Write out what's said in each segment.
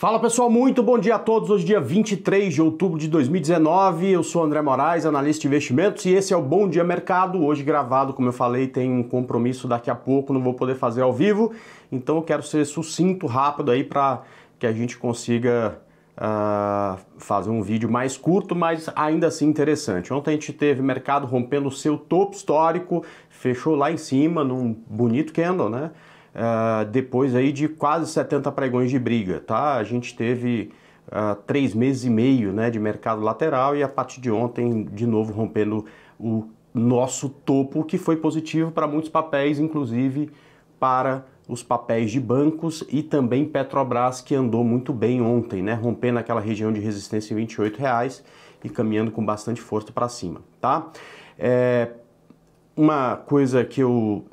Fala pessoal, muito bom dia a todos. Hoje, dia 23 de outubro de 2019. Eu sou André Moraes, analista de investimentos, e esse é o Bom Dia Mercado. Hoje, gravado, como eu falei, tem um compromisso daqui a pouco, não vou poder fazer ao vivo, então eu quero ser sucinto, rápido aí para que a gente consiga Uh, fazer um vídeo mais curto, mas ainda assim interessante. Ontem a gente teve mercado rompendo o seu topo histórico, fechou lá em cima num bonito candle, né? uh, depois aí de quase 70 pregões de briga, tá? A gente teve uh, três meses e meio né, de mercado lateral e a partir de ontem, de novo, rompendo o nosso topo, que foi positivo para muitos papéis, inclusive para os papéis de bancos e também Petrobras, que andou muito bem ontem, né? Rompendo aquela região de resistência em R$ reais e caminhando com bastante força para cima, tá? É, uma coisa que eu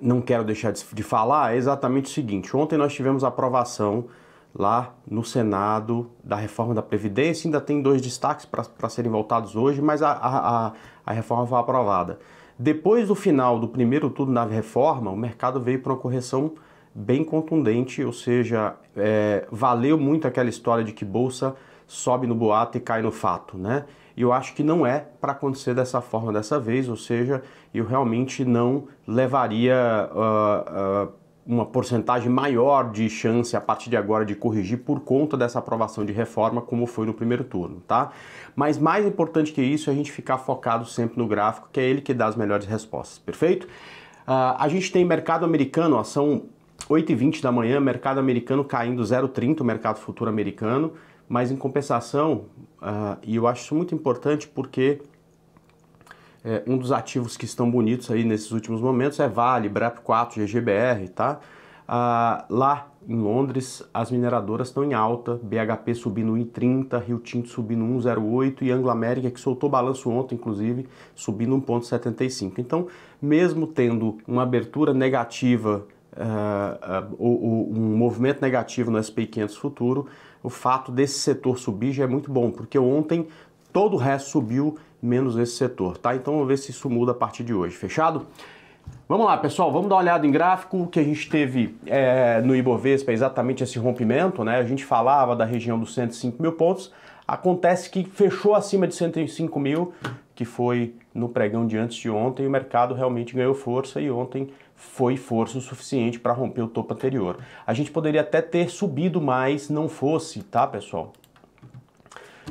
não quero deixar de falar é exatamente o seguinte: ontem nós tivemos a aprovação lá no Senado da reforma da Previdência, ainda tem dois destaques para serem voltados hoje, mas a, a, a reforma foi aprovada. Depois do final do primeiro turno da reforma, o mercado veio para uma correção bem contundente, ou seja, é, valeu muito aquela história de que bolsa sobe no boato e cai no fato, né? E eu acho que não é para acontecer dessa forma dessa vez, ou seja, eu realmente não levaria uh, uh, uma porcentagem maior de chance a partir de agora de corrigir por conta dessa aprovação de reforma, como foi no primeiro turno, tá? Mas mais importante que isso é a gente ficar focado sempre no gráfico, que é ele que dá as melhores respostas, perfeito? Uh, a gente tem mercado americano, ação 8h20 da manhã, mercado americano caindo 0,30, o mercado futuro americano, mas em compensação, uh, e eu acho isso muito importante porque é, um dos ativos que estão bonitos aí nesses últimos momentos é Vale, BRAP4, GGBR, tá? Uh, lá em Londres, as mineradoras estão em alta, BHP subindo 1,30, Rio Tinto subindo 1,08 e Anglo América, que soltou balanço ontem, inclusive, subindo 1,75. Então, mesmo tendo uma abertura negativa uh, uh, um movimento negativo no SP 500 futuro, o fato desse setor subir já é muito bom, porque ontem todo o resto subiu, menos esse setor, tá? Então vamos ver se isso muda a partir de hoje, fechado? Vamos lá, pessoal, vamos dar uma olhada em gráfico que a gente teve é, no Ibovespa, é exatamente esse rompimento, né? A gente falava da região dos 105 mil pontos, acontece que fechou acima de 105 mil, que foi no pregão de antes de ontem, o mercado realmente ganhou força e ontem foi força o suficiente para romper o topo anterior. A gente poderia até ter subido mais, não fosse, tá, pessoal?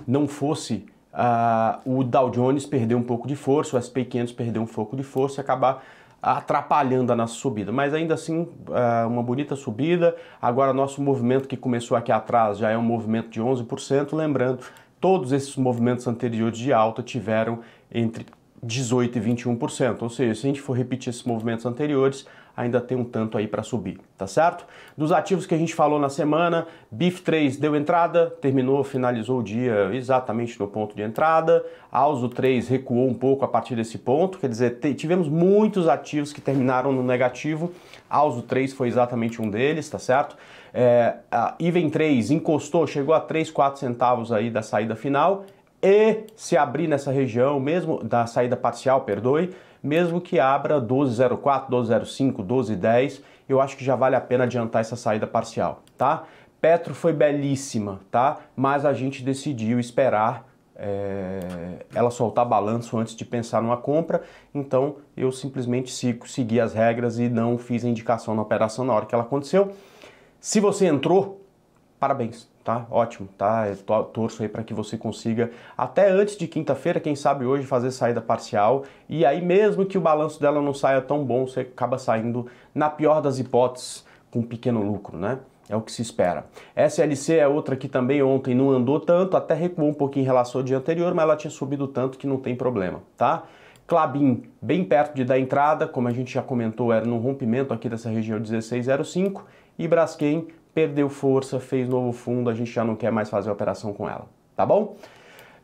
Não fosse uh, o Dow Jones perder um pouco de força, o SP 500 perder um pouco de força e acabar atrapalhando a nossa subida, mas ainda assim ah, uma bonita subida. Agora nosso movimento que começou aqui atrás já é um movimento de 11%, lembrando, todos esses movimentos anteriores de alta tiveram entre 18 e 21%, ou seja, se a gente for repetir esses movimentos anteriores, ainda tem um tanto aí para subir, tá certo? Dos ativos que a gente falou na semana, BIF3 deu entrada, terminou, finalizou o dia exatamente no ponto de entrada, AUSO 3 recuou um pouco a partir desse ponto, quer dizer, tivemos muitos ativos que terminaram no negativo, AUSO 3 foi exatamente um deles, tá certo? É, a IVEN 3 encostou, chegou a 3, 4 centavos aí da saída final e se abrir nessa região, mesmo da saída parcial, perdoe, mesmo que abra 1204, 1205, 1210, eu acho que já vale a pena adiantar essa saída parcial, tá? Petro foi belíssima, tá? Mas a gente decidiu esperar é, ela soltar balanço antes de pensar numa compra, então eu simplesmente segui as regras e não fiz a indicação na operação na hora que ela aconteceu. Se você entrou, parabéns, tá? Ótimo, tá? Eu torço aí para que você consiga, até antes de quinta-feira, quem sabe hoje, fazer saída parcial. E aí, mesmo que o balanço dela não saia tão bom, você acaba saindo, na pior das hipóteses, com um pequeno lucro, né? É o que se espera. SLC é outra que também ontem não andou tanto, até recuou um pouquinho em relação ao dia anterior, mas ela tinha subido tanto que não tem problema, tá? Clabin, bem perto de da entrada, como a gente já comentou, era no rompimento aqui dessa região 1605 e Braskem perdeu força, fez novo fundo, a gente já não quer mais fazer operação com ela, tá bom?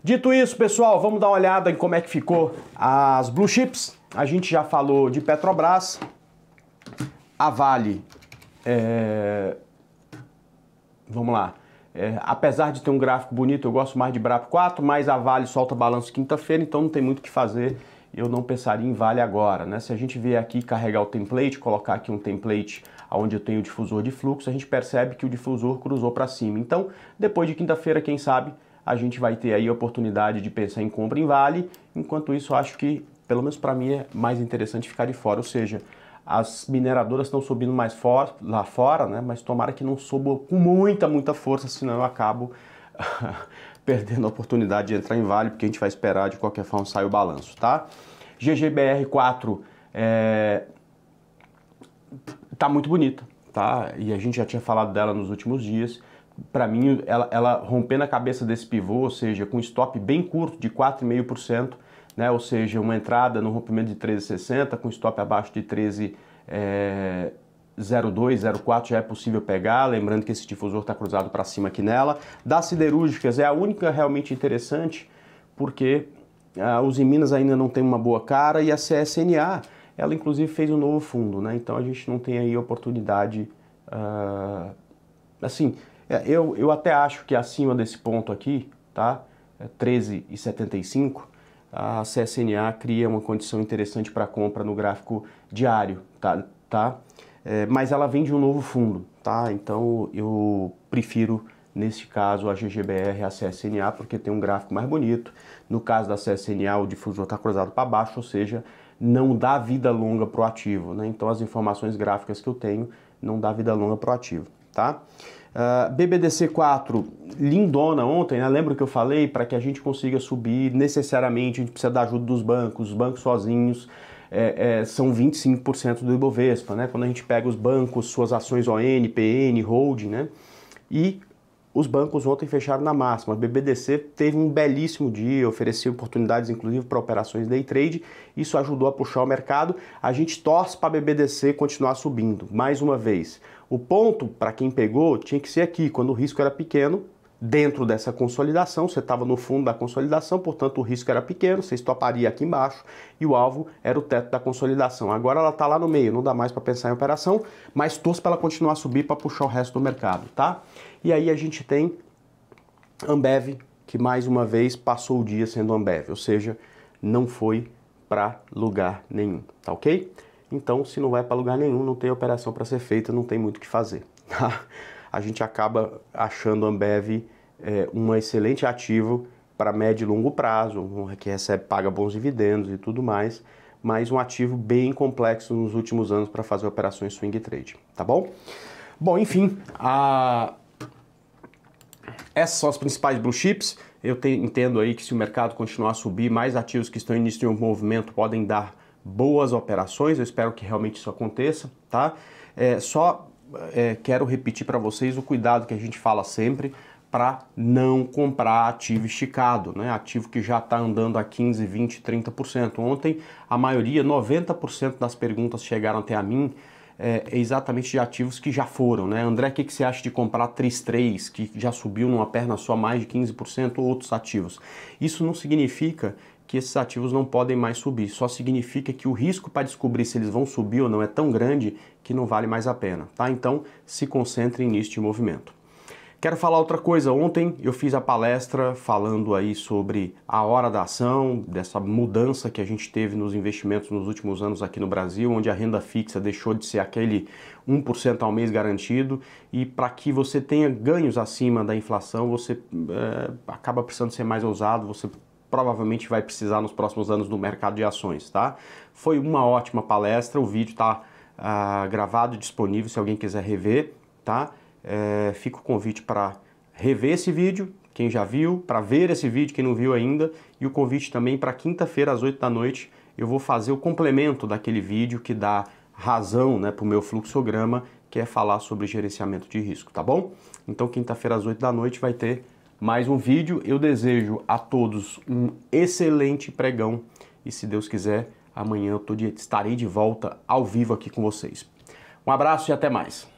Dito isso, pessoal, vamos dar uma olhada em como é que ficou as blue chips. A gente já falou de Petrobras, a Vale, é... vamos lá. É, apesar de ter um gráfico bonito, eu gosto mais de Bravo 4, mas a Vale solta balanço quinta-feira, então não tem muito o que fazer. Eu não pensaria em Vale agora, né? Se a gente vier aqui carregar o template, colocar aqui um template onde eu tenho o difusor de fluxo, a gente percebe que o difusor cruzou para cima. Então, depois de quinta-feira, quem sabe, a gente vai ter aí a oportunidade de pensar em compra em Vale. Enquanto isso, acho que, pelo menos para mim, é mais interessante ficar de fora. Ou seja, as mineradoras estão subindo mais lá fora, né? Mas tomara que não suba com muita, muita força, senão eu acabo perdendo a oportunidade de entrar em Vale, porque a gente vai esperar de qualquer forma sair o balanço, tá? GGBR4 é, tá muito bonita, tá? E a gente já tinha falado dela nos últimos dias. Para mim, ela, ela rompendo a cabeça desse pivô, ou seja, com stop bem curto de 4,5%, né? Ou seja, uma entrada no rompimento de 13,60 com stop abaixo de 13,02, é, 04 já é possível pegar, lembrando que esse difusor está cruzado para cima aqui nela. Das siderúrgicas é a única realmente interessante, porque a ah, Uzi Minas ainda não tem uma boa cara e a CSNA ela inclusive fez um novo fundo, né? Então a gente não tem aí oportunidade. Uh, assim, é, eu, eu até acho que acima desse ponto aqui, tá? 13,75, é a CSNA cria uma condição interessante para compra no gráfico diário, tá? tá? É, mas ela vem de um novo fundo, tá? Então eu prefiro neste caso a GGBR a CSNA, porque tem um gráfico mais bonito. No caso da CSNA, o difusor está cruzado para baixo, ou seja, não dá vida longa para o ativo. Né? Então as informações gráficas que eu tenho não dá vida longa para o ativo. Tá? Uh, ah, BBDC 4, lindona ontem, né? lembra que eu falei? Para que a gente consiga subir, necessariamente a gente precisa da ajuda dos bancos, os bancos sozinhos é, é, são 25% do Ibovespa, né? Quando a gente pega os bancos, suas ações ON, PN, holding, né? E os bancos ontem fecharam na máxima. A BBDC teve um belíssimo dia, ofereceu oportunidades inclusive para operações day trade. Isso ajudou a puxar o mercado. A gente torce para a BBDC continuar subindo, mais uma vez. O ponto, para quem pegou, tinha que ser aqui, quando o risco era pequeno, dentro dessa consolidação, você estava no fundo da consolidação, portanto o risco era pequeno, você estoparia aqui embaixo e o alvo era o teto da consolidação. Agora ela está lá no meio, não dá mais para pensar em operação, mas torço para ela continuar a subir para puxar o resto do mercado, tá? E aí a gente tem Ambev, que mais uma vez passou o dia sendo Ambev, ou seja, não foi para lugar nenhum, tá ok? Então, se não vai para lugar nenhum, não tem operação para ser feita, não tem muito o que fazer, tá? a gente acaba achando a Ambev é, um excelente ativo para médio e longo prazo, que recebe, paga bons dividendos e tudo mais, mas um ativo bem complexo nos últimos anos para fazer operações swing trade, tá bom? Bom, enfim, a... essas são as principais blue chips. Eu te, entendo aí que se o mercado continuar a subir, mais ativos que estão iniciando um movimento podem dar boas operações. Eu espero que realmente isso aconteça, tá? É, só é, quero repetir para vocês o cuidado que a gente fala sempre para não comprar ativo esticado, né? ativo que já está andando a 15, 20, 30%. Ontem, a maioria, 90% das perguntas chegaram até a mim é, é, exatamente de ativos que já foram. Né? André, o que, que você acha de comprar 3,3, que já subiu numa perna só mais de 15%, ou outros ativos? Isso não significa que esses ativos não podem mais subir. Só significa que o risco para descobrir se eles vão subir ou não é tão grande que não vale mais a pena, tá? Então, se concentrem neste movimento. Quero falar outra coisa. Ontem eu fiz a palestra falando aí sobre a hora da ação, dessa mudança que a gente teve nos investimentos nos últimos anos aqui no Brasil, onde a renda fixa deixou de ser aquele 1% ao mês garantido e para que você tenha ganhos acima da inflação, você é, acaba precisando ser mais ousado, você provavelmente vai precisar nos próximos anos no mercado de ações, tá? Foi uma ótima palestra, o vídeo está uh, ah, gravado, disponível se alguém quiser rever, tá? É, fica o convite para rever esse vídeo, quem já viu, para ver esse vídeo, quem não viu ainda, e o convite também para quinta-feira às 8 da noite, eu vou fazer o complemento daquele vídeo que dá razão né, para o meu fluxograma, que é falar sobre gerenciamento de risco, tá bom? Então, quinta-feira às 8 da noite vai ter mais um vídeo. Eu desejo a todos um excelente pregão e se Deus quiser, amanhã eu estarei de volta ao vivo aqui com vocês. Um abraço e até mais.